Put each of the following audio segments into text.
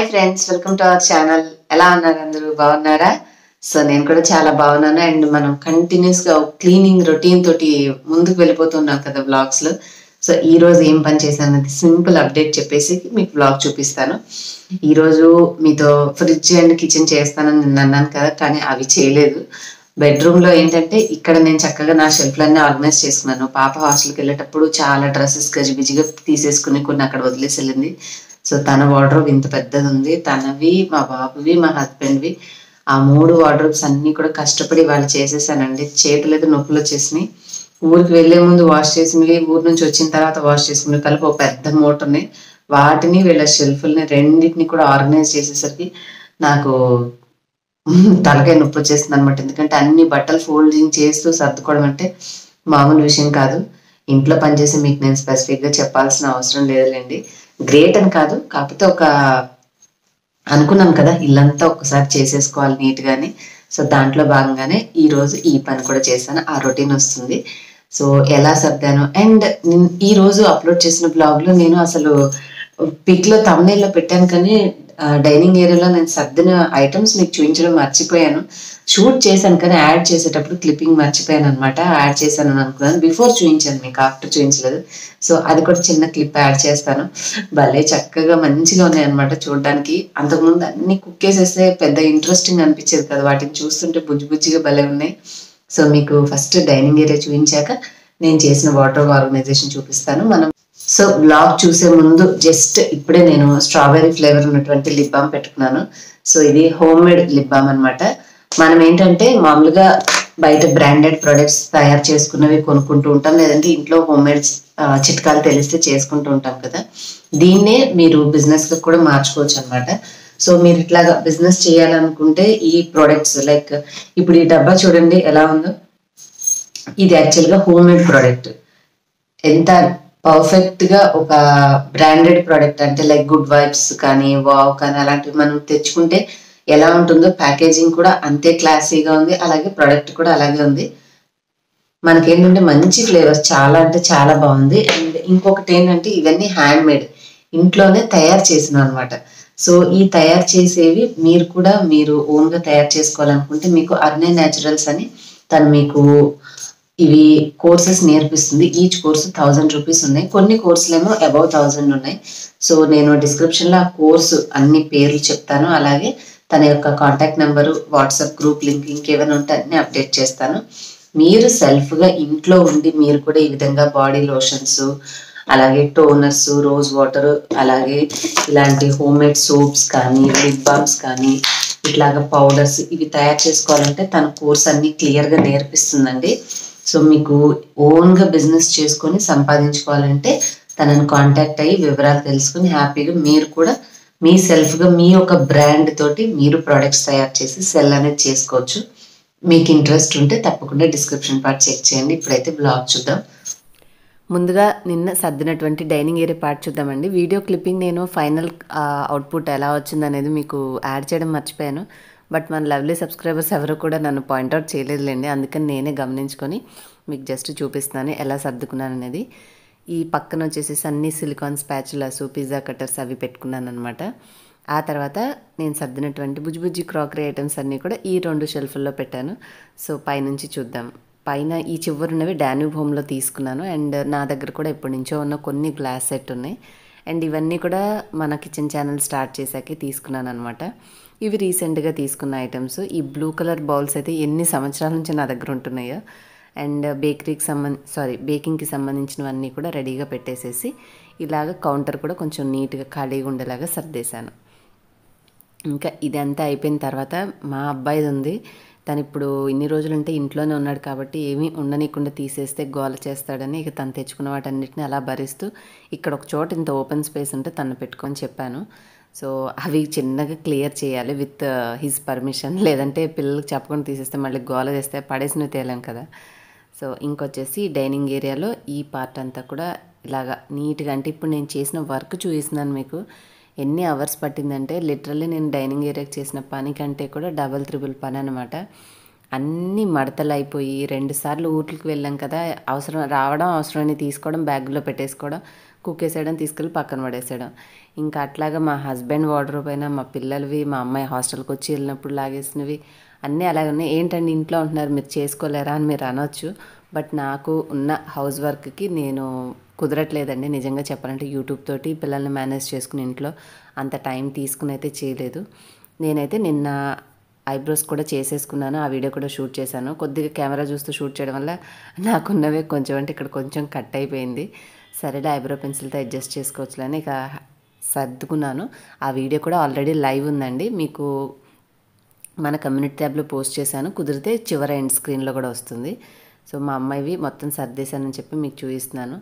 hi friends welcome to our channel ఎలా ఉన్నారు అందరూ బాగున్నారా సో నేను కూడా చాలా బాగున్నాను అండ్ మనం కంటిన్యూస్గా క్లీనింగ్ రొటీన్ తోటి ముందుకు వెళ్ళిపోతున్నాం కదా బ్లాగ్స్లో సో ఈ రోజు ఏం పని చేశాను అది సింపుల్ అప్డేట్ చెప్పేసి మీకు బ్లాగ్ చూపిస్తాను ఈరోజు మీతో ఫ్రిడ్జ్ అండ్ కిచెన్ చేస్తానని నేను అన్నాను కదా కానీ అవి చేయలేదు బెడ్రూమ్లో ఏంటంటే ఇక్కడ నేను చక్కగా నా షెల్ఫ్లన్నీ ఆర్గనైజ్ చేసుకున్నాను పాప హాస్టల్కి వెళ్ళేటప్పుడు చాలా డ్రెస్సెస్ గజిబిజిగా తీసేసుకుని కొన్ని అక్కడ వదిలేసి వెళ్ళింది సో తన వార్డ్రోబ్ ఇంత పెద్దది ఉంది తనవి మా బాబువి మా హస్బెండ్వి ఆ మూడు వార్డ్రోబ్స్ అన్నీ కూడా కష్టపడి వాళ్ళు చేసేసానండి అయితే నొప్పులు వచ్చేసినాయి ఊరికి వెళ్లే ముందు వాష్ చేసినవి ఊరి నుంచి వచ్చిన తర్వాత వాష్ చేసుకుని కలిపి ఒక పెద్ద ఉన్నాయి వాటిని వీళ్ళ షెల్ఫుల్ని రెండింటిని కూడా ఆర్గనైజ్ చేసేసరికి నాకు తలకాయ నొప్పి వచ్చేసింది అనమాట ఎందుకంటే అన్ని బట్టలు ఫోల్డింగ్ చేస్తూ సర్దుకోవడం అంటే మామూలు విషయం కాదు ఇంట్లో పనిచేసి మీకు నేను స్పెసిఫిక్గా చెప్పాల్సిన అవసరం లేదులేండి గ్రేట్ అని కాదు కాకపోతే ఒక అనుకున్నాం కదా ఇల్లంతా ఒకసారి చేసేసుకోవాలి నీట్గానే సో దాంట్లో భాగంగానే ఈరోజు ఈ పని కూడా చేశాను ఆ రొటీన్ వస్తుంది సో ఎలా సర్దాను అండ్ ఈ రోజు అప్లోడ్ చేసిన బ్లాగ్లో నేను అసలు పిక్లో తమ్నేల్లో పెట్టాను కానీ డైనింగ్ ఏరియాలో నేను సర్దిన ఐటమ్స్ మీకు చూపించడం మర్చిపోయాను షూట్ చేశాను కానీ యాడ్ చేసేటప్పుడు క్లిప్పింగ్ మర్చిపోయాను అనమాట యాడ్ చేశాను అనుకున్నాను బిఫోర్ చూపించాను మీకు ఆఫ్టర్ చూపించలేదు సో అది కూడా చిన్న క్లిప్ యాడ్ చేస్తాను భలే చక్కగా మంచిగా ఉన్నాయి అనమాట చూడడానికి అంతకుముందు అన్ని కుక్ చేసేస్తే పెద్ద ఇంట్రెస్టింగ్ అనిపించేది కదా వాటిని చూస్తుంటే బుజ్జి బుజ్జిగా భలే ఉన్నాయి సో మీకు ఫస్ట్ డైనింగ్ ఏరియా చూపించాక నేను చేసిన వాటర్ ఆర్గనైజేషన్ చూపిస్తాను మనం సో బ్లాగ్ చూసే ముందు జస్ట్ ఇప్పుడే నేను స్ట్రాబెరీ ఫ్లేవర్ ఉన్నటువంటి లిప్ బామ్ పెట్టుకున్నాను సో ఇది హోమ్ మేడ్ లిప్ బామ్ అనమాట మనం ఏంటంటే మామూలుగా బయట బ్రాండెడ్ ప్రొడక్ట్స్ తయారు చేసుకున్నవి కొనుక్కుంటూ ఉంటాం లేదంటే ఇంట్లో హోమ్ మేడ్ చిట్కాలు తెలిస్తే చేసుకుంటూ ఉంటాం కదా దీన్నే మీరు గా కూడా మార్చుకోవచ్చు అనమాట సో మీరు ఇట్లాగా బిజినెస్ చేయాలనుకుంటే ఈ ప్రోడక్ట్స్ లైక్ ఇప్పుడు ఈ డబ్బా చూడండి ఎలా ఉందో ఇది యాక్చువల్గా హోమ్ మేడ్ ప్రోడక్ట్ ఎంత పర్ఫెక్ట్ గా ఒక బ్రాండెడ్ ప్రోడక్ట్ అంటే లైక్ గుడ్ వైబ్స్ కానీ వావ్ కానీ అలాంటివి మనం తెచ్చుకుంటే ఎలా ఉంటుందో ప్యాకేజింగ్ కూడా అంతే క్లాసీగా ఉంది అలాగే ప్రోడక్ట్ కూడా అలాగే ఉంది మనకేంటంటే మంచి ఫ్లేవర్స్ చాలా అంటే చాలా బాగుంది అండ్ ఇంకొకటి ఏంటంటే ఇవన్నీ హ్యాండ్ మేడ్ ఇంట్లోనే తయారు చేసిన అనమాట సో ఈ తయారు చేసేవి మీరు కూడా మీరు ఓన్గా తయారు చేసుకోవాలనుకుంటే మీకు అర్నే న్యాచురల్స్ అని తను మీకు ఇవి కోర్సెస్ నేర్పిస్తుంది ఈచ్ కోర్సు థౌజండ్ రూపీస్ ఉన్నాయి కొన్ని కోర్సులేమో అబౌవ్ థౌజండ్ ఉన్నాయి సో నేను డిస్క్రిప్షన్లో ఆ కోర్సు అన్ని పేర్లు చెప్తాను అలాగే తన యొక్క contact number WhatsApp group link ఇంకేమైనా ఉంటే అన్ని అప్డేట్ చేస్తాను మీరు సెల్ఫ్గా ఇంట్లో ఉండి మీరు కూడా ఈ విధంగా బాడీ లోషన్స్ అలాగే టోనర్స్ రోజ్ వాటర్ అలాగే ఇలాంటి హోమ్ మేడ్ సోప్స్ కానీ లిప్ బామ్స్ కానీ ఇట్లాగా పౌడర్స్ ఇవి తయారు చేసుకోవాలంటే తన కోర్స్ అన్ని క్లియర్గా నేర్పిస్తుందండి సో మీకు ఓన్గా బిజినెస్ చేసుకొని సంపాదించుకోవాలంటే తనని కాంటాక్ట్ అయ్యి వివరాలు తెలుసుకుని హ్యాపీగా మీరు కూడా మీ సెల్ఫ్గా మీ యొక్క బ్రాండ్ తోటి మీరు ప్రోడక్ట్స్ తయారు చేసి సెల్ అనేది చేసుకోవచ్చు మీకు ఇంట్రెస్ట్ ఉంటే తప్పకుండా డిస్క్రిప్షన్ పార్ట్ చెక్ చేయండి ఇప్పుడైతే బ్లాగ్ చూద్దాం ముందుగా నిన్న సర్దినటువంటి డైనింగ్ ఏరియా పార్ట్ చూద్దామండి వీడియో క్లిప్పింగ్ నేను ఫైనల్ అవుట్పుట్ ఎలా వచ్చిందనేది మీకు యాడ్ చేయడం మర్చిపోయాను బట్ మన లవ్లీ సబ్స్క్రైబర్స్ ఎవరు కూడా నన్ను పాయింట్అవుట్ చేయలేదులేండి అందుకని నేనే గమనించుకొని మీకు జస్ట్ చూపిస్తున్నాను ఎలా సర్దుకున్నాను అనేది ఈ పక్కన వచ్చేసేసి అన్ని సిలికాన్ స్పాచులాస్ పిజ్జా కట్టర్స్ అవి పెట్టుకున్నాను అనమాట ఆ తర్వాత నేను సర్దినటువంటి బుజ్జిబుజ్జి క్రాకరీ ఐటమ్స్ అన్నీ కూడా ఈ రెండు షెల్ఫుల్లో పెట్టాను సో పైనుంచి చూద్దాం పైన ఈ చివరున్నవి డాన్యూబ్ హోమ్లో తీసుకున్నాను అండ్ నా దగ్గర కూడా ఎప్పటి నుంచో ఉన్న కొన్ని గ్లాస్ సెట్ ఉన్నాయి అండ్ ఇవన్నీ కూడా మన కిచెన్ ఛానల్ స్టార్ట్ చేసాకే తీసుకున్నాను అనమాట ఇవి రీసెంట్గా తీసుకున్న ఐటమ్స్ ఈ బ్లూ కలర్ బౌల్స్ అయితే ఎన్ని సంవత్సరాల నుంచి నా దగ్గర ఉంటున్నాయో అండ్ బేకరీకి సంబంధ సారీ బేకింగ్కి సంబంధించినవన్నీ కూడా రెడీగా పెట్టేసేసి ఇలాగ కౌంటర్ కూడా కొంచెం నీట్గా ఖాళీగా ఉండేలాగా సర్దేశాను ఇంకా ఇదంతా అయిపోయిన తర్వాత మా అబ్బాయిది ఉంది తను ఇప్పుడు ఇన్ని ఉంటే ఇంట్లోనే ఉన్నాడు కాబట్టి ఏమీ ఉండనీయకుండా తీసేస్తే గోల చేస్తాడని ఇక తను తెచ్చుకున్న వాటన్నిటిని అలా భరిస్తూ ఇక్కడ ఒక చోట ఇంత ఓపెన్ స్పేస్ ఉంటే తను పెట్టుకొని చెప్పాను సో అవి చిన్నగా క్లియర్ చేయాలి విత్ హిజ్ uh, పర్మిషన్ లేదంటే పిల్లలకి చెప్పకుండా తీసేస్తే మళ్ళీ గోల చేస్తే పడేసిన తేలాం కదా సో ఇంకొచ్చేసి డైనింగ్ ఏరియాలో ఈ పార్ట్ అంతా కూడా ఇలాగా నీట్గా అంటే ఇప్పుడు నేను చేసిన వర్క్ చూపిస్తున్నాను మీకు ఎన్ని అవర్స్ పట్టిందంటే లిటరల్లీ నేను డైనింగ్ ఏరియాకి చేసిన పని కంటే కూడా డబల్ త్రిబుల్ పని అనమాట అన్నీ మడతలు అయిపోయి రెండుసార్లు ఊట్లకి వెళ్ళాం కదా అవసరం రావడం అవసరమని తీసుకోవడం బ్యాగ్లో పెట్టేసుకోవడం కుక్ వేసేయడం తీసుకెళ్ళి పక్కన పడేసేయడం ఇంకా అట్లాగా మా హస్బెండ్ వార్డ్రోబ్ పైన మా పిల్లలవి మా అమ్మాయి హాస్టల్కి వచ్చి వెళ్ళినప్పుడు లాగేసినవి అన్నీ అలాగే ఉన్నాయి ఏంటండి ఇంట్లో ఉంటున్నారు మీరు చేసుకోలేరా అని మీరు అనొచ్చు బట్ నాకు ఉన్న హౌస్ వర్క్కి నేను కుదరట్లేదండి నిజంగా చెప్పాలంటే యూట్యూబ్ తోటి పిల్లల్ని మేనేజ్ చేసుకుని ఇంట్లో అంత టైం తీసుకుని అయితే చేయలేదు నేనైతే నిన్న ఐబ్రోస్ కూడా చేసేసుకున్నాను ఆ వీడియో కూడా షూట్ చేశాను కొద్దిగా కెమెరా చూస్తూ షూట్ చేయడం వల్ల నాకున్నవే కొంచెం అంటే ఇక్కడ కొంచెం కట్ అయిపోయింది సరేలే ఐబ్రో పెన్సిల్తో అడ్జస్ట్ చేసుకోవచ్చులని ఇక సర్దుకున్నాను ఆ వీడియో కూడా ఆల్రెడీ లైవ్ ఉందండి మీకు మన కమ్యూనిటీ ట్యాబ్లో పోస్ట్ చేశాను కుదిరితే చివరి ఎండ్ స్క్రీన్లో కూడా వస్తుంది సో మా అమ్మాయివి మొత్తం సర్దేశానని చెప్పి మీకు చూపిస్తున్నాను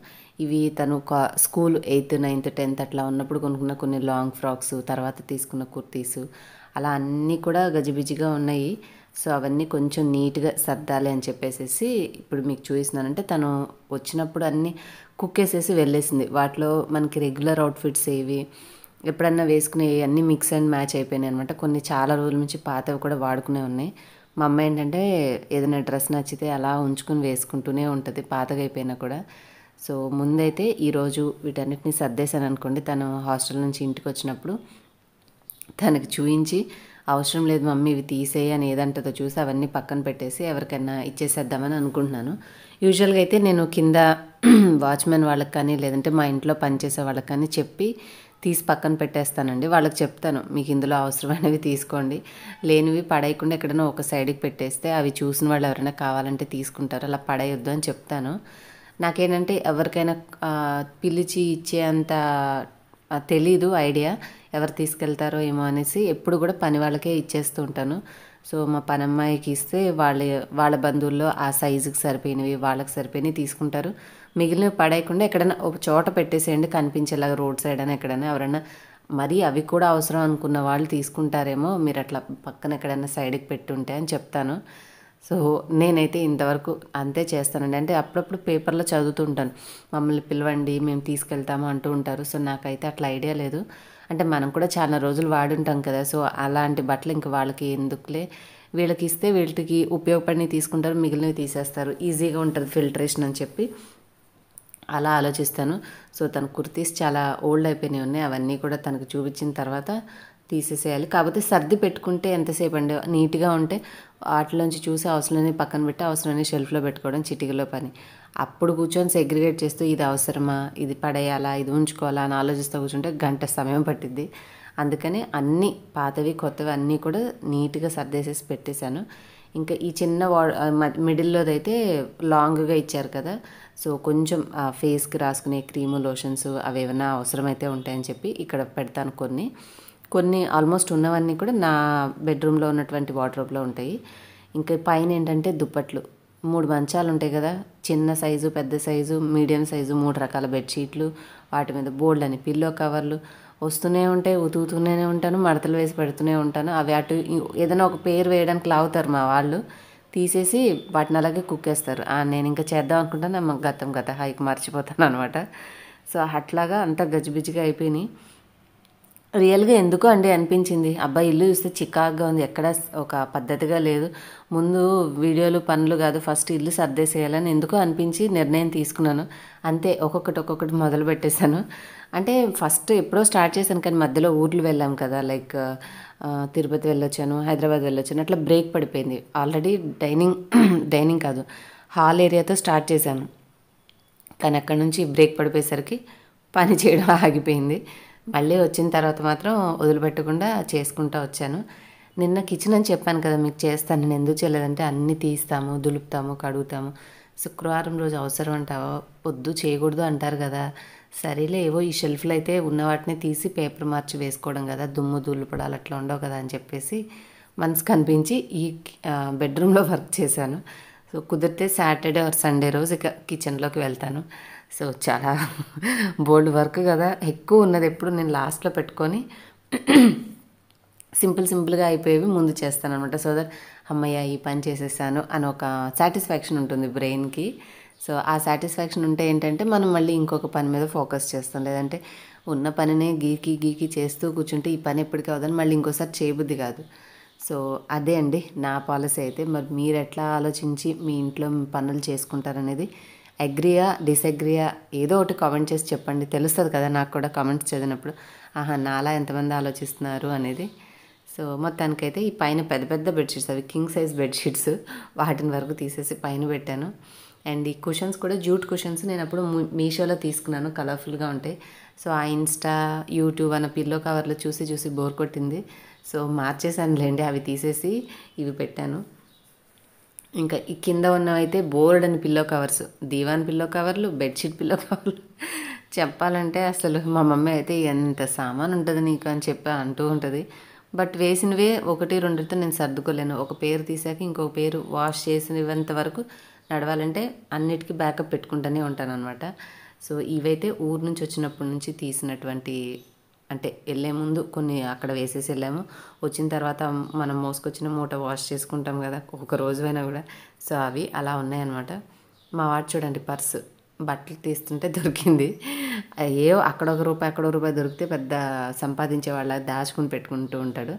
ఇవి తను స్కూల్ ఎయిత్ నైన్త్ టెన్త్ అట్లా ఉన్నప్పుడు కొనుక్కున్న కొన్ని లాంగ్ ఫ్రాక్స్ తర్వాత తీసుకున్న కుర్తీస్ అలా అన్నీ కూడా గజిబిజిగా ఉన్నాయి సో అవన్నీ కొంచెం నీట్గా సర్దాలి అని చెప్పేసి ఇప్పుడు మీకు చూపిస్తున్నానంటే తను వచ్చినప్పుడు అన్నీ కుక్ వేసేసి వెళ్ళేసింది వాటిలో మనకి రెగ్యులర్ అవుట్ఫిట్స్ ఏవి ఎప్పుడన్నా వేసుకునే అన్నీ మిక్స్ అండ్ మ్యాచ్ అయిపోయినాయి అనమాట కొన్ని చాలా రోజుల నుంచి పాతవి కూడా వాడుకునే ఉన్నాయి మా అమ్మ ఏంటంటే ఏదైనా డ్రెస్ నచ్చితే అలా ఉంచుకుని వేసుకుంటూనే ఉంటుంది పాతగా అయిపోయినా కూడా సో ముందైతే ఈరోజు వీటన్నిటిని సర్దేశాను అనుకోండి తను హాస్టల్ నుంచి ఇంటికి వచ్చినప్పుడు తనకు చూయించి అవసరం లేదు మమ్మీ ఇవి తీసేయి అని ఏదంటదో చూసి అవన్నీ పక్కన పెట్టేసి ఎవరికైనా ఇచ్చేసేద్దామని అనుకుంటున్నాను యూజువల్గా అయితే నేను కింద వాచ్మెన్ వాళ్ళకి కానీ లేదంటే మా ఇంట్లో పనిచేసే వాళ్ళకి కానీ చెప్పి తీసి పక్కన పెట్టేస్తానండి వాళ్ళకి చెప్తాను మీకు ఇందులో అవసరమైనవి తీసుకోండి లేనివి పడేయకుండా ఎక్కడైనా ఒక సైడ్కి పెట్టేస్తే అవి చూసిన వాళ్ళు ఎవరైనా కావాలంటే తీసుకుంటారు అలా పడేయొద్దు అని చెప్తాను నాకేంటంటే ఎవరికైనా పిలిచి ఇచ్చేంత తెలీదు ఐడియా ఎవరు తీసుకెళ్తారో ఏమో అనేసి ఎప్పుడు కూడా పని వాళ్ళకే ఇచ్చేస్తూ ఉంటాను సో మా పనమ్మాయికి ఇస్తే వాళ్ళ వాళ్ళ బంధువుల్లో ఆ సైజుకి సరిపోయినవి వాళ్ళకి సరిపోయినవి తీసుకుంటారు మిగిలినవి పడేయకుండా ఎక్కడైనా ఒక చోట పెట్టేసేయండి కనిపించేలాగా రోడ్ సైడ్ అని ఎక్కడైనా ఎవరైనా మరీ అవి కూడా అవసరం అనుకున్న వాళ్ళు తీసుకుంటారేమో మీరు అట్లా పక్కన ఎక్కడైనా సైడ్కి పెట్టుంటే అని చెప్తాను సో నేనైతే ఇంతవరకు అంతే చేస్తానండి అంటే అప్పుడప్పుడు పేపర్లో చదువుతుంటాను మమ్మల్ని పిలవండి మేము తీసుకెళ్తాము అంటూ ఉంటారు సో నాకైతే అట్లా ఐడియా లేదు అంటే మనం కూడా చాలా రోజులు వాడుంటాం కదా సో అలాంటి బట్టలు ఇంక వాళ్ళకి ఎందుకులే వీళ్ళకి ఇస్తే వీళ్ళకి ఉపయోగపడినవి తీసుకుంటారు మిగిలినవి తీసేస్తారు ఈజీగా ఉంటుంది ఫిల్టరేషన్ అని చెప్పి అలా ఆలోచిస్తాను సో తన కుర్తీస్ చాలా ఓల్డ్ అయిపోయినాయి ఉన్నాయి అవన్నీ కూడా తనకు చూపించిన తర్వాత తీసేసేయాలి కాకపోతే సర్ది పెట్టుకుంటే ఎంతసేపు అండి నీట్గా ఉంటే వాటిలోంచి చూసి అవసరమైన పక్కన పెట్టి అవసరమైన షెల్ఫ్లో పెట్టుకోవడం చిటికలో పని అప్పుడు కూర్చొని సెగ్రిగేట్ చేస్తూ ఇది అవసరమా ఇది పడేయాలా ఇది ఉంచుకోవాలా అని ఆలోచిస్తూ కూర్చుంటే గంట సమయం పట్టిద్ది అందుకని అన్నీ పాతవి కొత్తవి అన్నీ కూడా నీట్గా సర్దేసేసి పెట్టేశాను ఇంకా ఈ చిన్న వా మిడిల్లోదైతే లాంగ్గా ఇచ్చారు కదా సో కొంచెం ఫేస్కి రాసుకునే క్రీము లోషన్స్ అవి ఏమైనా అవసరమైతే ఉంటాయని చెప్పి ఇక్కడ పెడతాను కొన్ని కొన్ని ఆల్మోస్ట్ ఉన్నవన్నీ కూడా నా బెడ్రూమ్లో ఉన్నటువంటి వార్డ్రోబ్లో ఉంటాయి ఇంకా పైన ఏంటంటే దుప్పట్లు మూడు మంచాలు ఉంటాయి కదా చిన్న సైజు పెద్ద సైజు మీడియం సైజు మూడు రకాల బెడ్షీట్లు వాటి మీద బోర్డు అని పిల్లో కవర్లు వస్తూనే ఉంటాయి ఉతుకుతూనే ఉంటాను మడతలు వేసి పెడుతూనే ఉంటాను అవి అటు ఏదైనా ఒక పేరు వేయడానికి లావుతారు మా వాళ్ళు తీసేసి వాటిని అలాగే కుక్కేస్తారు నేను ఇంకా చేద్దాం అనుకుంటాను గతం గత హైకి మర్చిపోతాను అనమాట సో అట్లాగా అంత గజిబిజిగా అయిపోయినాయి రియల్గా ఎందుకు అండి అనిపించింది అబ్బాయి ఇల్లు చూస్తే చికాగ్గా ఉంది ఎక్కడ ఒక పద్ధతిగా లేదు ముందు వీడియోలు పనులు కాదు ఫస్ట్ ఇల్లు సర్దేసేయాలని ఎందుకు అనిపించి నిర్ణయం తీసుకున్నాను అంతే ఒక్కొక్కటి ఒక్కొక్కటి మొదలు పెట్టేశాను అంటే ఫస్ట్ ఎప్పుడో స్టార్ట్ చేశాను కానీ మధ్యలో ఊర్లు వెళ్ళాం కదా లైక్ తిరుపతి వెళ్ళొచ్చాను హైదరాబాద్ వెళ్ళొచ్చాను అట్లా బ్రేక్ పడిపోయింది ఆల్రెడీ డైనింగ్ డైనింగ్ కాదు హాల్ ఏరియాతో స్టార్ట్ చేశాను కానీ అక్కడ నుంచి బ్రేక్ పడిపోయేసరికి పని చేయడం ఆగిపోయింది మళ్ళీ వచ్చిన తర్వాత మాత్రం వదిలిపెట్టకుండా చేసుకుంటూ వచ్చాను నిన్న కిచెన్ అని చెప్పాను కదా మీకు చేస్తాను నేను ఎందుకు చేయలేదంటే అన్నీ తీస్తాము దులుపుతాము కడుగుతాము శుక్రవారం రోజు అవసరం అంటావా పొద్దు చేయకూడదు అంటారు కదా సరేలే ఏవో ఈ షెల్ఫ్లో అయితే ఉన్న వాటిని తీసి పేపర్ మార్చి వేసుకోవడం కదా దుమ్ము దులుపడాలి అట్లా ఉండవు కదా అని చెప్పేసి మనసు కనిపించి ఈ బెడ్రూమ్లో వర్క్ చేశాను సో కుదిరితే సాటర్డే ఆర్ సండే రోజు ఇక కిచెన్లోకి వెళ్తాను సో చాలా బోల్డ్ వర్క్ కదా ఎక్కువ ఉన్నది ఎప్పుడు నేను లాస్ట్లో పెట్టుకొని సింపుల్ సింపుల్గా అయిపోయేవి ముందు చేస్తాను అనమాట సో దట్ అమ్మయ్య ఈ పని చేసేసాను అని ఒక సాటిస్ఫాక్షన్ ఉంటుంది బ్రెయిన్కి సో ఆ సాటిస్ఫాక్షన్ ఉంటే ఏంటంటే మనం మళ్ళీ ఇంకొక పని మీద ఫోకస్ చేస్తాం లేదంటే ఉన్న పనినే గీకి గీకి చేస్తూ కూర్చుంటే ఈ పని ఎప్పటికీ అవదని మళ్ళీ ఇంకోసారి చేయబుద్ధి కాదు సో అదే అండి నా పాలసీ అయితే మరి మీరు ఎట్లా ఆలోచించి మీ ఇంట్లో పనులు చేసుకుంటారనేది అగ్రియా డిసగ్రియా ఏదో ఒకటి కామెంట్ చేసి చెప్పండి తెలుస్తుంది కదా నాకు కూడా కామెంట్స్ చదివినప్పుడు ఆహా నాలా ఎంతమంది ఆలోచిస్తున్నారు అనేది సో మొత్తానికైతే ఈ పైన పెద్ద పెద్ద బెడ్షీట్స్ అవి కింగ్ సైజ్ బెడ్షీట్స్ వాటిని వరకు తీసేసి పైన పెట్టాను అండ్ ఈ కుషన్స్ కూడా జూట్ కుషన్స్ నేను అప్పుడు మీషోలో తీసుకున్నాను కలర్ఫుల్గా ఉంటాయి సో ఆ ఇన్స్టా యూట్యూబ్ అన్న పిల్లో కవర్లో చూసి చూసి బోర్ కొట్టింది సో మార్చేసాను లేండి అవి తీసేసి ఇవి పెట్టాను ఇంకా ఈ కింద ఉన్నవైతే బోర్డ్ అని పిల్లో కవర్స్ దీవాన్ పిల్లో కవర్లు బెడ్షీట్ పిల్లో కవర్లు చెప్పాలంటే అసలు మా మమ్మీ అయితే ఎంత సామాన్ ఉంటుంది నీకు అని చెప్పి అంటూ ఉంటుంది బట్ వేసినవే ఒకటి రెండుతో నేను సర్దుకోలేను ఒక పేరు తీసాక ఇంకొక పేరు వాష్ చేసినంత వరకు నడవాలంటే అన్నిటికీ బ్యాకప్ పెట్టుకుంటూనే ఉంటాను అనమాట సో ఇవైతే ఊరు నుంచి వచ్చినప్పటి నుంచి తీసినటువంటి అంటే వెళ్ళే ముందు కొన్ని అక్కడ వేసేసి వెళ్ళాము వచ్చిన తర్వాత మనం మోసుకొచ్చిన మూట వాష్ చేసుకుంటాం కదా ఒక రోజువైనా కూడా సో అవి అలా ఉన్నాయన్నమాట మా వాడు చూడండి పర్సు బట్టలు తీస్తుంటే దొరికింది ఏ అక్కడ ఒక రూపాయి అక్కడ ఒక రూపాయి దొరికితే పెద్ద సంపాదించే వాళ్ళ దాచుకుని పెట్టుకుంటూ ఉంటాడు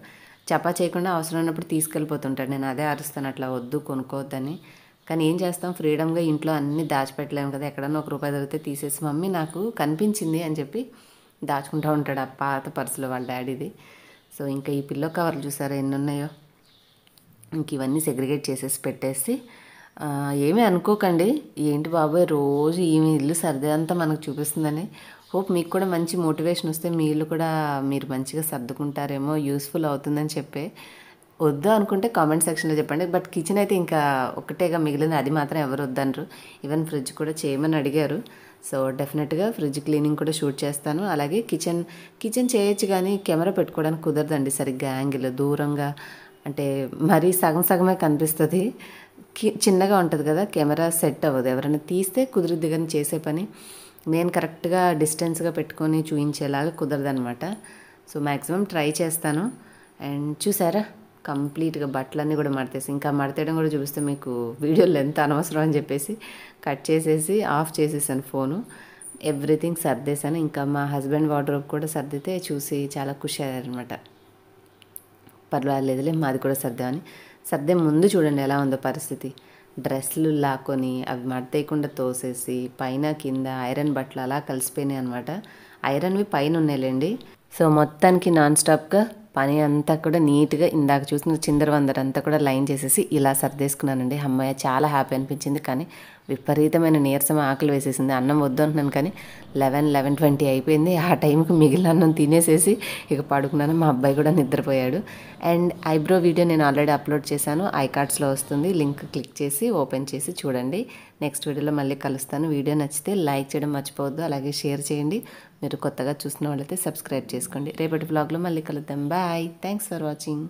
చపా చేయకుండా అవసరం ఉన్నప్పుడు తీసుకెళ్ళిపోతుంటాడు నేను అదే అరుస్తాను అట్లా వద్దు కొనుక్కోవద్దని కానీ ఏం చేస్తాం ఫ్రీడమ్గా ఇంట్లో అన్నీ దాచిపెట్టలేము కదా ఎక్కడన్నా ఒక రూపాయి దొరికితే తీసేసి మమ్మీ నాకు కనిపించింది అని చెప్పి దాచుకుంటూ ఉంటాడు ఆ పాత పర్సులో వాళ్ళ డాడీది సో ఇంకా ఈ పిల్లో కవర్లు చూసారా ఎన్ని ఉన్నాయో ఇంక ఇవన్నీ సెగ్రిగేట్ చేసేసి పెట్టేసి ఏమీ అనుకోకండి ఏంటి బాబోయ్ రోజు ఈమె ఇల్లు అంతా మనకు చూపిస్తుందని హోప్ మీకు కూడా మంచి మోటివేషన్ వస్తే మీ ఇల్లు కూడా మీరు మంచిగా సర్దుకుంటారేమో యూస్ఫుల్ అవుతుందని చెప్పే వద్దు అనుకుంటే కామెంట్ సెక్షన్లో చెప్పండి బట్ కిచెన్ అయితే ఇంకా ఒకటేగా మిగిలింది అది మాత్రం ఎవరు వద్దనరు ఈవెన్ ఫ్రిడ్జ్ కూడా చేయమని అడిగారు సో డెఫినెట్గా ఫ్రిడ్జ్ క్లీనింగ్ కూడా షూట్ చేస్తాను అలాగే కిచెన్ కిచెన్ చేయొచ్చు కానీ కెమెరా పెట్టుకోవడానికి కుదరదండి సరిగ్గా యాంగిల్ దూరంగా అంటే మరీ సగం సగమే కనిపిస్తుంది చిన్నగా ఉంటుంది కదా కెమెరా సెట్ అవ్వదు ఎవరైనా తీస్తే కుదిరిద్ది కానీ చేసే పని నేను కరెక్ట్గా డిస్టెన్స్గా పెట్టుకొని చూపించేలాగా కుదరదనమాట సో మ్యాక్సిమం ట్రై చేస్తాను అండ్ చూసారా కంప్లీట్గా బట్టలన్నీ కూడా మడతేసి ఇంకా మడతేయడం కూడా చూపిస్తే మీకు వీడియోలు ఎంత అనవసరం అని చెప్పేసి కట్ చేసేసి ఆఫ్ చేసేసాను ఫోను ఎవ్రీథింగ్ సర్దేశాను ఇంకా మా హస్బెండ్ వార్డ్రోబ్ కూడా సర్దితే చూసి చాలా ఖుషి అయ్యారనమాట పర్వాలేదులే మాది కూడా సర్దామని సర్దే ముందు చూడండి ఎలా ఉందో పరిస్థితి డ్రెస్సులు లాక్కొని అవి మడతేయకుండా తోసేసి పైన కింద ఐరన్ బట్టలు అలా కలిసిపోయినాయి అనమాట ఐరన్వి పైన ఉన్నాయిలేండి సో మొత్తానికి నాన్ స్టాప్గా పని అంతా కూడా నీట్గా ఇందాక చూసిన చిందరవందర అంతా కూడా లైన్ చేసేసి ఇలా సర్దేసుకున్నానండి అమ్మాయి చాలా హ్యాపీ అనిపించింది కానీ విపరీతమైన నీరసం ఆకలి వేసేసింది అన్నం వద్దు అంటున్నాను కానీ లెవెన్ లెవెన్ ట్వంటీ అయిపోయింది ఆ టైంకి మిగిలిన అన్నం తినేసేసి ఇక పడుకున్నాను మా అబ్బాయి కూడా నిద్రపోయాడు అండ్ ఐబ్రో వీడియో నేను ఆల్రెడీ అప్లోడ్ చేశాను ఐ కార్డ్స్లో వస్తుంది లింక్ క్లిక్ చేసి ఓపెన్ చేసి చూడండి నెక్స్ట్ వీడియోలో మళ్ళీ కలుస్తాను వీడియో నచ్చితే లైక్ చేయడం మర్చిపోవద్దు అలాగే షేర్ చేయండి మీరు కొత్తగా చూసిన వాళ్ళైతే సబ్స్క్రైబ్ చేసుకోండి రేపటి బ్లాగ్లో మళ్ళీ కలుద్దాం బాయ్ థ్యాంక్స్ ఫర్ వాచింగ్